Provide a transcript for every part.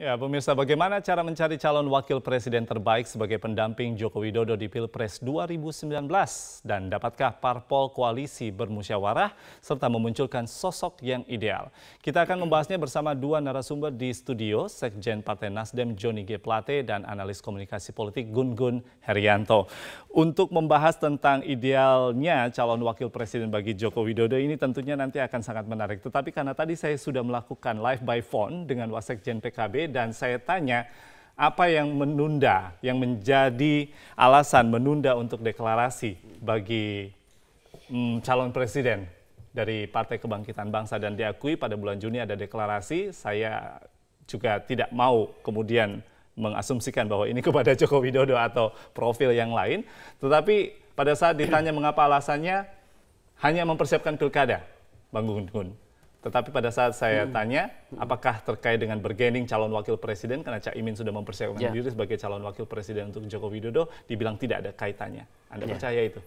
Ya, pemirsa, bagaimana cara mencari calon wakil presiden terbaik sebagai pendamping Joko Widodo di Pilpres 2019 dan dapatkah parpol koalisi bermusyawarah serta memunculkan sosok yang ideal? Kita akan membahasnya bersama dua narasumber di studio, Sekjen Partai Nasdem Joni G. Plate dan analis komunikasi politik Gun Gun Herianto. Untuk membahas tentang idealnya calon wakil presiden bagi Joko Widodo ini tentunya nanti akan sangat menarik. Tetapi karena tadi saya sudah melakukan live by phone dengan Wasekjen PKB dan saya tanya apa yang menunda, yang menjadi alasan menunda untuk deklarasi bagi mm, calon presiden dari Partai Kebangkitan Bangsa dan diakui pada bulan Juni ada deklarasi. Saya juga tidak mau kemudian mengasumsikan bahwa ini kepada Joko Widodo atau profil yang lain. Tetapi pada saat ditanya mengapa alasannya hanya mempersiapkan pilkada, Bang Gun Gun. Tetapi pada saat saya hmm. tanya, apakah terkait dengan bergening calon wakil presiden karena Cak Imin sudah mempersiapkan yeah. diri sebagai calon wakil presiden untuk Joko Widodo, dibilang tidak ada kaitannya. Anda yeah. percaya itu?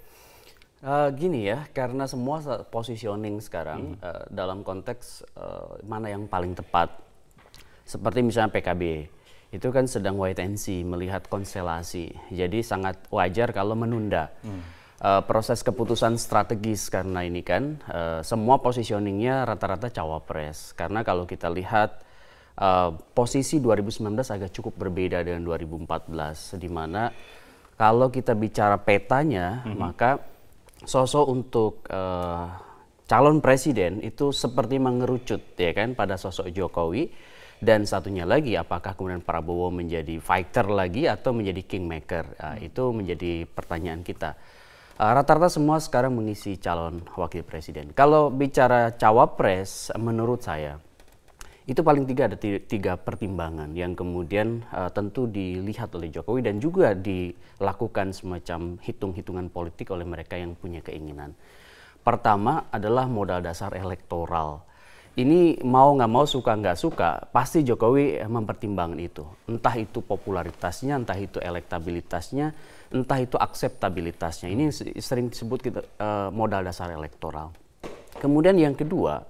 Uh, gini ya, karena semua positioning sekarang hmm. uh, dalam konteks uh, mana yang paling tepat, seperti misalnya PKB, itu kan sedang wait and see melihat konstelasi, jadi sangat wajar kalau menunda. Hmm. Eh, proses keputusan strategis karena ini kan uh, semua positioningnya rata-rata cawapres karena kalau kita lihat uh, posisi 2019 agak cukup berbeda dengan 2014 di mana kalau kita bicara petanya mm -hmm. maka sosok untuk uh, calon presiden itu seperti mengerucut ya kan pada sosok Jokowi dan satunya lagi apakah kemudian Prabowo menjadi fighter lagi atau menjadi kingmaker nah, mhm. itu menjadi pertanyaan kita Eh, rata-rata semua sekarang mengisi calon wakil presiden. Kalau bicara cawapres, menurut saya itu paling tiga ada tiga pertimbangan yang kemudian uh, tentu dilihat oleh Jokowi dan juga dilakukan semacam hitung-hitungan politik oleh mereka yang punya keinginan. Pertama adalah modal dasar elektoral ini mau nggak mau suka nggak suka pasti Jokowi mempertimbangkan itu entah itu popularitasnya entah itu elektabilitasnya entah itu akseptabilitasnya ini sering disebut kita, uh, modal dasar elektoral kemudian yang kedua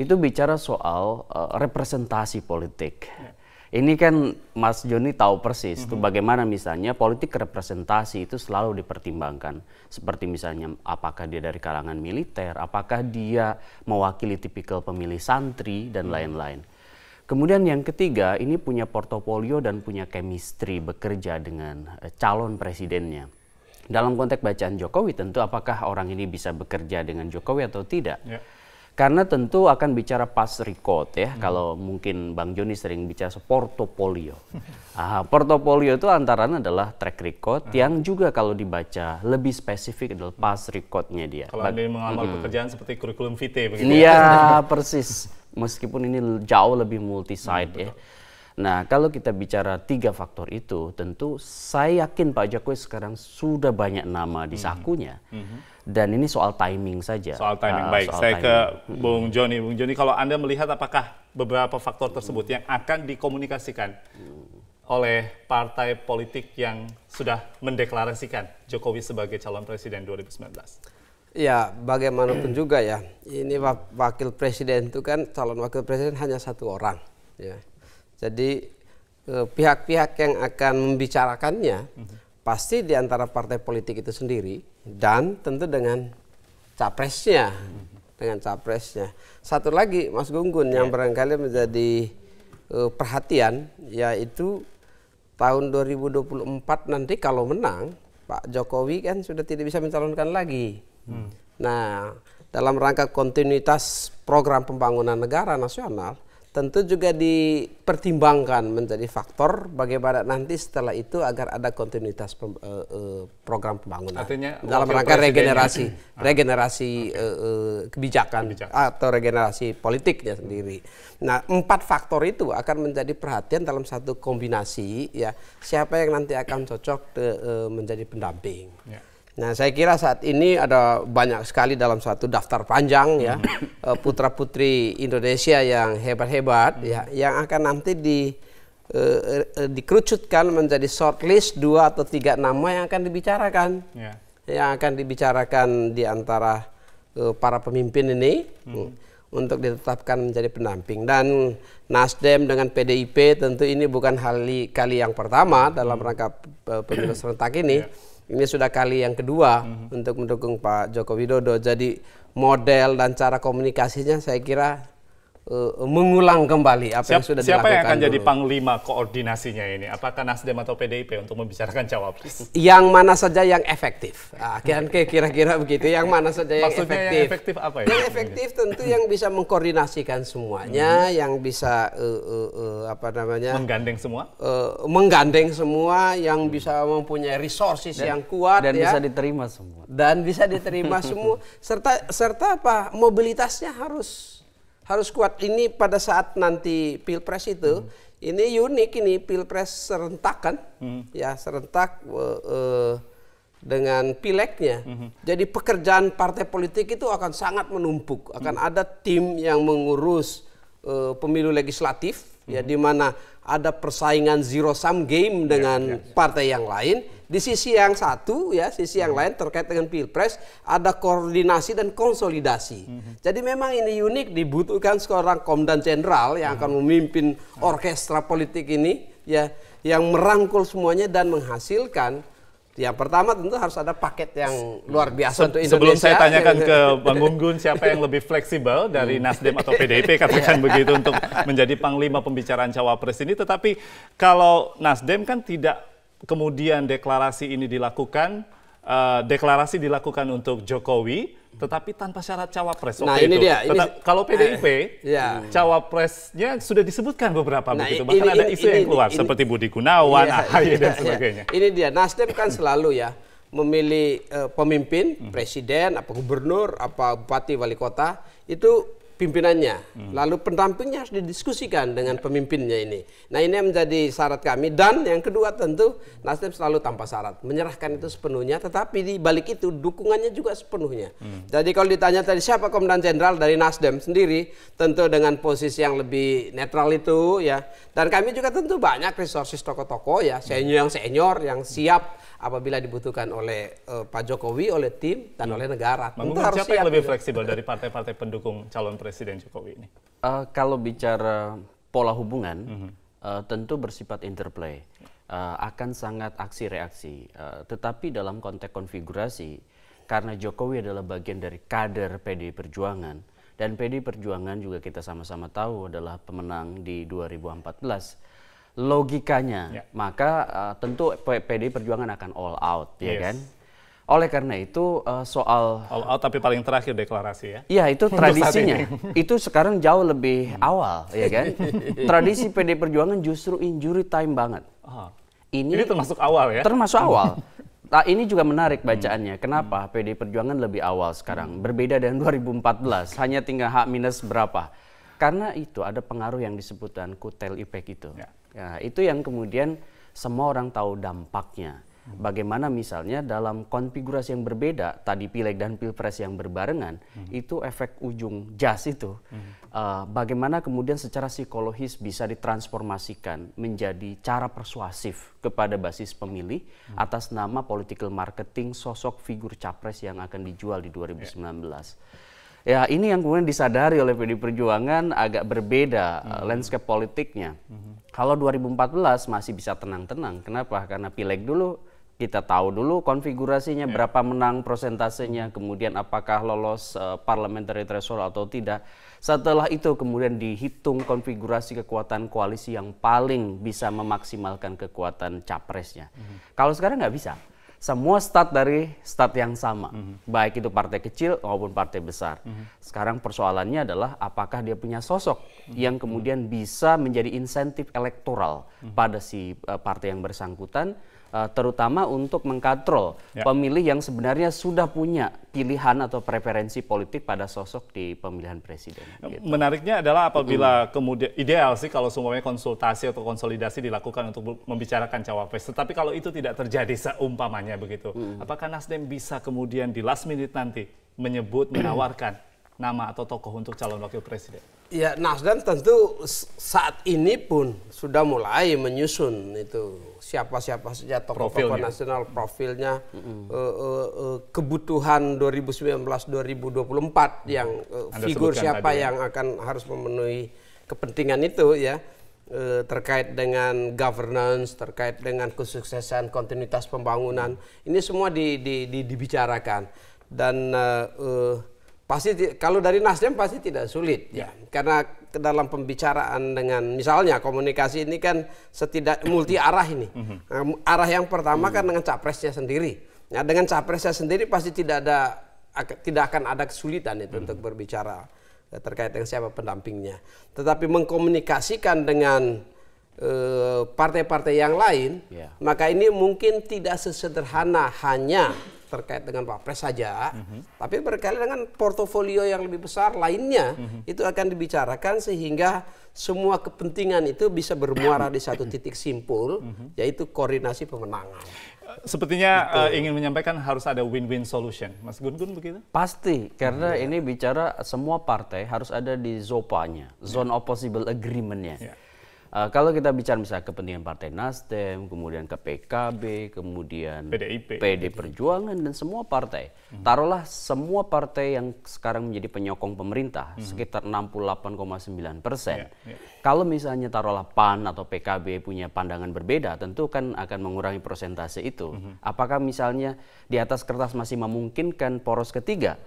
itu bicara soal uh, representasi politik ya. Ini kan Mas Joni tahu persis mm -hmm. itu bagaimana misalnya politik representasi itu selalu dipertimbangkan. Seperti misalnya apakah dia dari kalangan militer, apakah dia mewakili tipikal pemilih santri dan mhm. lain-lain. Mm -hmm. Kemudian yang ketiga, ini punya portofolio dan punya chemistry bekerja dengan eh, calon presidennya. Dalam konteks bacaan Jokowi tentu apakah orang ini bisa bekerja dengan Jokowi atau tidak. Yeah. Karena tentu akan bicara pas record ya, hmm. kalau mungkin Bang Joni sering bicara portofolio. ah, portofolio itu antara adalah track record hmm. yang juga kalau dibaca lebih spesifik adalah pas recordnya dia. Kalau Anda mengamal hmm. pekerjaan seperti kurikulum vitae begitu ya? Iya, persis. Meskipun ini jauh lebih multi-side hmm, ya. Betul. Nah, kalau kita bicara tiga faktor itu, tentu saya yakin Pak Jokowi sekarang sudah banyak nama di hmm. sakunya. Mm -hmm. Dan ini soal timing saja. Soal timing, uh, baik. Soal saya timing. ke Bung Joni. Bung Joni, kalau Anda melihat apakah beberapa faktor tersebut yang akan dikomunikasikan oleh partai politik yang sudah mendeklarasikan Jokowi sebagai calon presiden 2019? Ya, bagaimanapun juga ya. Ini wakil presiden itu kan calon wakil presiden hanya satu orang. Ya jadi e, pihak-pihak yang akan membicarakannya hmm. pasti di antara partai politik itu sendiri dan tentu dengan capresnya, hmm. dengan capresnya. Satu lagi Mas Gunggun yang ya. barangkali menjadi uh, perhatian yaitu tahun 2024 nanti kalau menang Pak Jokowi kan sudah tidak bisa mencalonkan lagi. Hmm. Nah, dalam rangka kontinuitas program pembangunan negara nasional, tentu juga dipertimbangkan menjadi faktor bagaimana nanti setelah itu agar ada kontinuitas pem, uh, uh, program pembangunan Artinya, dalam rangka regenerasi ah. regenerasi okay. uh, eh, kebijakan, kebijakan atau regenerasi politiknya sendiri. Nah, empat faktor itu akan menjadi perhatian dalam satu kombinasi ya siapa yang nanti akan cocok de, uh, menjadi pendamping. Yeah. Nah, saya kira saat ini ada banyak sekali dalam satu daftar panjang ya hmm. eh, putra-putri Indonesia yang hebat-hebat hmm. ya yang akan nanti di eh, eh, dikerucutkan menjadi shortlist dua atau tiga nama yang akan dibicarakan. Yeah. Yang akan dibicarakan di antara para pemimpin ini hmm. untuk ditetapkan menjadi pendamping dan Nasdem dengan PDIP tentu ini bukan hal kali yang pertama dalam rangka pemilu serentak ini. Yeah ini sudah kali yang kedua mm-hmm. untuk mendukung Pak Joko Widodo. Jadi model dan cara komunikasinya saya kira Eh, mengulang kembali apa Siap, yang sudah siapa dilakukan. Siapa yang akan dulu. jadi panglima koordinasinya ini? Apakah Nasdem atau PDIP untuk membicarakan cawapres? Yang mana saja yang efektif? Ah, kira kira-kira begitu. Yang mana saja yang Maksudnya efektif? yang efektif apa ya? Yang efektif tentu yang bisa mengkoordinasikan semuanya, hmm. yang bisa uh, uh, uh, apa namanya? Menggandeng semua. Uh, menggandeng semua, yang hmm. bisa mempunyai resources dan, yang kuat dan ya. bisa diterima semua. Dan bisa diterima semua serta serta apa? Mobilitasnya harus harus kuat ini pada saat nanti pilpres itu hmm. ini unik ini pilpres serentak kan hmm. ya serentak uh, uh, dengan pileknya hmm. jadi pekerjaan partai politik itu akan sangat menumpuk akan hmm. ada tim yang mengurus uh, pemilu legislatif ya di mana ada persaingan zero sum game ya, dengan ya. partai yang lain di sisi yang satu ya sisi yang hmm. lain terkait dengan pilpres ada koordinasi dan konsolidasi hmm. jadi memang ini unik dibutuhkan seorang komandan jenderal yang hmm. akan memimpin orkestra politik ini ya yang merangkul semuanya dan menghasilkan yang pertama tentu harus ada paket yang luar biasa untuk Indonesia. Sebelum saya tanyakan gitu. ke Bang Gunggun siapa yang lebih fleksibel dari hmm. Nasdem atau PDIP katakan iya. begitu untuk menjadi panglima pembicaraan cawapres ini, tetapi kalau Nasdem kan tidak kemudian deklarasi ini dilakukan uh, deklarasi dilakukan untuk Jokowi, tetapi tanpa syarat cawapres. Nah ini itu. dia. Ini, Tetap, kalau PDIP, eh, ya. cawapresnya sudah disebutkan beberapa nah, begitu. Bahkan ini, ada isu ini, yang keluar ini, seperti Budi Gunawan, iya, AHY iya, dan iya. sebagainya. Iya. Ini dia. Nasdem kan selalu ya memilih uh, pemimpin, presiden, apa gubernur, apa bupati, wali kota itu pimpinannya. Hmm. Lalu pendampingnya harus didiskusikan dengan pemimpinnya ini. Nah ini yang menjadi syarat kami. Dan yang kedua tentu Nasdem selalu tanpa syarat. Menyerahkan itu sepenuhnya. Tetapi di balik itu dukungannya juga sepenuhnya. Hmm. Jadi kalau ditanya tadi siapa Komandan Jenderal dari Nasdem sendiri. Tentu dengan posisi yang lebih netral itu ya. Dan kami juga tentu banyak resources tokoh-tokoh ya. Senior yang senior yang siap apabila dibutuhkan oleh uh, Pak Jokowi, oleh tim dan hmm. oleh negara. Tentu harus siapa yang lebih fleksibel dari partai-partai pendukung calon presiden Jokowi ini? Uh, kalau bicara pola hubungan, uh, tentu bersifat interplay, uh, akan sangat aksi reaksi. Uh, tetapi dalam konteks konfigurasi, karena Jokowi adalah bagian dari kader PDI Perjuangan dan PDI Perjuangan juga kita sama-sama tahu adalah pemenang di 2014 logikanya, yeah. maka uh, tentu PDI Perjuangan akan all out, ya kan? Oleh karena itu uh, soal all out tapi paling terakhir deklarasi ya. Iya, itu tradisinya. Itu sekarang jauh lebih hmm. awal, ya kan? Tradisi PD Perjuangan justru injury time banget. Oh. Ini, ini termasuk awal ya? Termasuk hmm. awal. Nah, ini juga menarik hmm. bacaannya. Kenapa hmm. PD Perjuangan lebih awal sekarang? Hmm. Berbeda dengan 2014, hanya tinggal hak minus berapa. Karena itu ada pengaruh yang disebutkan kutel efek itu. Ya. Ya, itu yang kemudian semua orang tahu dampaknya. Bagaimana misalnya dalam konfigurasi yang berbeda, tadi pileg dan pilpres yang berbarengan, hmm. itu efek ujung jas itu. Hmm. Uh, bagaimana kemudian secara psikologis bisa ditransformasikan menjadi cara persuasif kepada basis pemilih hmm. atas nama political marketing sosok figur capres yang akan dijual di 2019. Ya. Yeah. Ya ini yang kemudian disadari oleh PD Perjuangan agak berbeda hmm. landscape politiknya. Hmm. Kalau 2014 masih bisa tenang-tenang. Kenapa? Karena pileg dulu kita tahu dulu konfigurasinya yeah. berapa menang persentasenya kemudian apakah lolos uh, parliamentary threshold atau tidak setelah itu kemudian dihitung konfigurasi kekuatan koalisi yang paling bisa memaksimalkan kekuatan capresnya mm -hmm. kalau sekarang nggak bisa semua start dari start yang sama, mm -hmm. baik itu partai kecil maupun partai besar. Mm -hmm. Sekarang persoalannya adalah apakah dia punya sosok mm -hmm. yang kemudian bisa menjadi insentif elektoral mm -hmm. pada si eh, partai yang bersangkutan Eh, terutama untuk mengkontrol ya. pemilih yang sebenarnya sudah punya pilihan atau preferensi politik pada sosok di pemilihan presiden. Gitu. Menariknya adalah apabila mm. kemudian ideal sih kalau semuanya konsultasi atau konsolidasi dilakukan untuk membicarakan cawapres, tetapi kalau itu tidak terjadi seumpamanya begitu, mm. apakah Nasdem bisa kemudian di last minute nanti menyebut menawarkan nama atau tokoh untuk calon wakil presiden? Ya, Nasdem tentu saat ini pun sudah mulai menyusun itu siapa-siapa saja tokoh-tokoh nasional profilnya mm -hmm. uh, uh, uh, kebutuhan 2019-2024 mm -hmm. yang uh, figur siapa tadi. Ya. yang akan harus memenuhi kepentingan itu ya uh, terkait dengan governance, terkait dengan kesuksesan, kontinuitas pembangunan. Mm. Ini semua di, di, di, dibicarakan dan uh, uh, Pasti kalau dari Nasdem pasti tidak sulit ya. ya. Karena dalam pembicaraan dengan misalnya komunikasi ini kan setidak multi arah ini. Nah, arah yang pertama kan dengan capresnya sendiri. ya dengan capresnya sendiri pasti tidak ada tidak akan ada kesulitan itu mhm. untuk berbicara eh, terkait dengan siapa pendampingnya. Tetapi mengkomunikasikan dengan eh, partai-partai uh, yang lain, yeah. maka ini mungkin tidak sesederhana hanya terkait dengan Wapres saja, mm -hmm. tapi berkaitan dengan portofolio yang lebih besar lainnya mm -hmm. itu akan dibicarakan sehingga semua kepentingan itu bisa bermuara di satu titik simpul, mm -hmm. yaitu koordinasi pemenangan. Eh, sepertinya uh, ingin menyampaikan harus ada win-win solution, Mas Gun-Gun begitu? Pasti, karena hmm. ini bicara semua partai harus ada di zopanya, iya. zone yeah. possible agreementnya. Yeah. Uh, kalau kita bicara misalnya kepentingan Partai Nasdem, kemudian ke PKB, kemudian PDIP, PD Perjuangan dan semua partai. Hmm. Taruhlah semua partai yang sekarang menjadi penyokong pemerintah hmm. sekitar 68,9 persen. Yeah, yeah. Kalau misalnya taruhlah PAN atau PKB punya pandangan berbeda, tentu kan akan mengurangi persentase itu. Hmm. Apakah misalnya di atas kertas masih memungkinkan poros ketiga?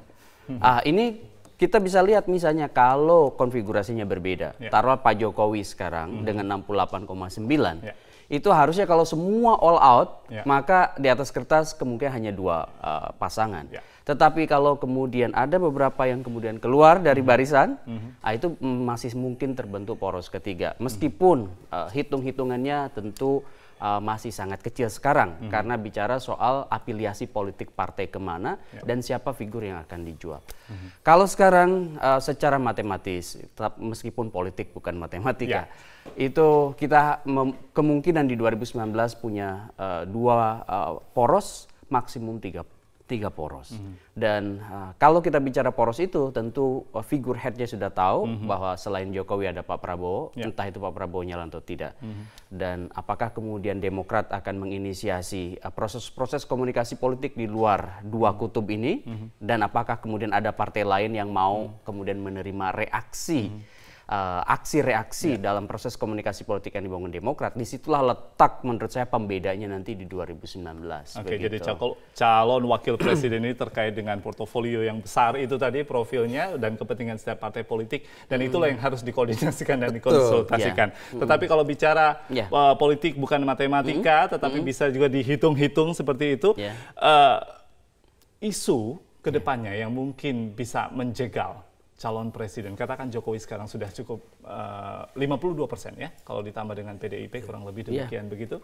Hmm. Ah, ini kita bisa lihat misalnya kalau konfigurasinya berbeda, yeah. taruh Pak Jokowi sekarang mm -hmm. dengan 68,9, yeah. itu harusnya kalau semua all out, yeah. maka di atas kertas kemungkinan hanya dua uh, pasangan. Yeah. Tetapi kalau kemudian ada beberapa yang kemudian keluar dari mm -hmm. barisan, mm -hmm. nah itu masih mungkin terbentuk poros ketiga. Meskipun mm -hmm. uh, hitung-hitungannya tentu uh, masih sangat kecil sekarang hmm. karena bicara soal afiliasi politik partai kemana yep. Ya. dan siapa figur yang akan dijual. Hmm. Kalau sekarang uh, secara matematis, tetap meskipun politik bukan matematika, yeah. itu kita kemungkinan di 2019 punya uh, dua uh, poros maksimum tiga tiga poros. Mm -hmm. Dan uh, kalau kita bicara poros itu, tentu uh, figur headnya sudah tahu mm -hmm. bahwa selain Jokowi ada Pak Prabowo, yeah. entah itu Pak Prabowo nyala atau tidak. Mm -hmm. Dan apakah kemudian Demokrat akan menginisiasi eh, proses-proses uh, komunikasi politik di luar dua mhm. kutub ini, mm -hmm. dan apakah kemudian ada partai lain yang mau mm -hmm. kemudian menerima reaksi mm -hmm uh, eh, aksi reaksi ya. dalam proses komunikasi politik yang dibangun Demokrat disitulah letak menurut saya pembedanya nanti di 2019. Oke, begitu. jadi calon, calon wakil presiden ini terkait dengan portofolio yang besar itu tadi profilnya dan kepentingan setiap partai politik dan hmm. itulah yang hmm. harus dikoordinasikan dan Betul. dikonsultasikan. Ya. Tetapi kalau bicara ya. uh, politik bukan matematika, hmm. tetapi hmm. bisa juga dihitung-hitung seperti itu. ya. Uh, isu kedepannya ya. yang mungkin bisa menjegal calon presiden. Katakan Jokowi sekarang sudah cukup eh, uh, 52 persen ya, kalau ditambah dengan PDIP kurang lebih iya. demikian yeah. begitu.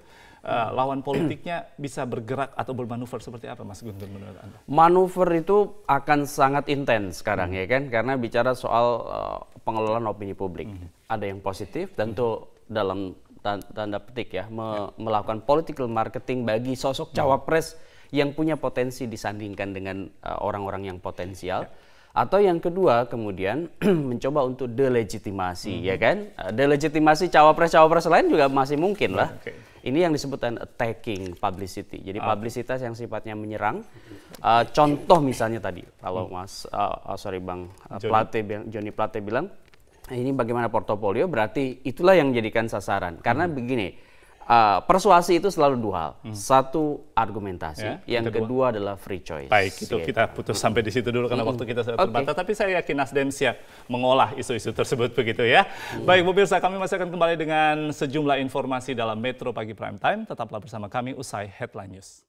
Uh, lawan politiknya bisa bergerak atau bermanuver seperti apa, Mas Guntur menurut Anda? Manuver itu akan sangat intens sekarang hmm. ya kan, karena bicara soal uh, pengelolaan opini publik. Hmm. Ada yang positif, tentu hmm. dalam tanda petik ya, me ya. melakukan political marketing bagi sosok hmm. cawapres yang punya potensi disandingkan dengan orang-orang uh, yang potensial. Ya atau yang kedua kemudian mencoba untuk delegitimasi, hmm. ya kan? Eh, delegitimasi cawapres-cawapres lain juga masih mungkin lah. Okay. Ini yang disebutkan attacking publicity. Jadi ah. publisitas yang sifatnya menyerang. Uh, contoh misalnya tadi kalau hmm. Mas uh, uh, sorry Bang uh, Johnny. Plate Joni Plate bilang ini bagaimana portofolio berarti itulah yang menjadikan sasaran. Karena hmm. begini, uh, persuasi itu selalu dua hal. Hmm. Satu argumentasi, ya, yang kedua. kedua adalah free choice. Baik, itu gitu. kita putus sampai di situ dulu karena hmm. waktu kita sudah okay. Tapi saya yakin Nasdem siap mengolah isu-isu tersebut begitu ya. Hmm. Baik, pemirsa, kami masih akan kembali dengan sejumlah informasi dalam Metro Pagi Prime Time. Tetaplah bersama kami usai headline news.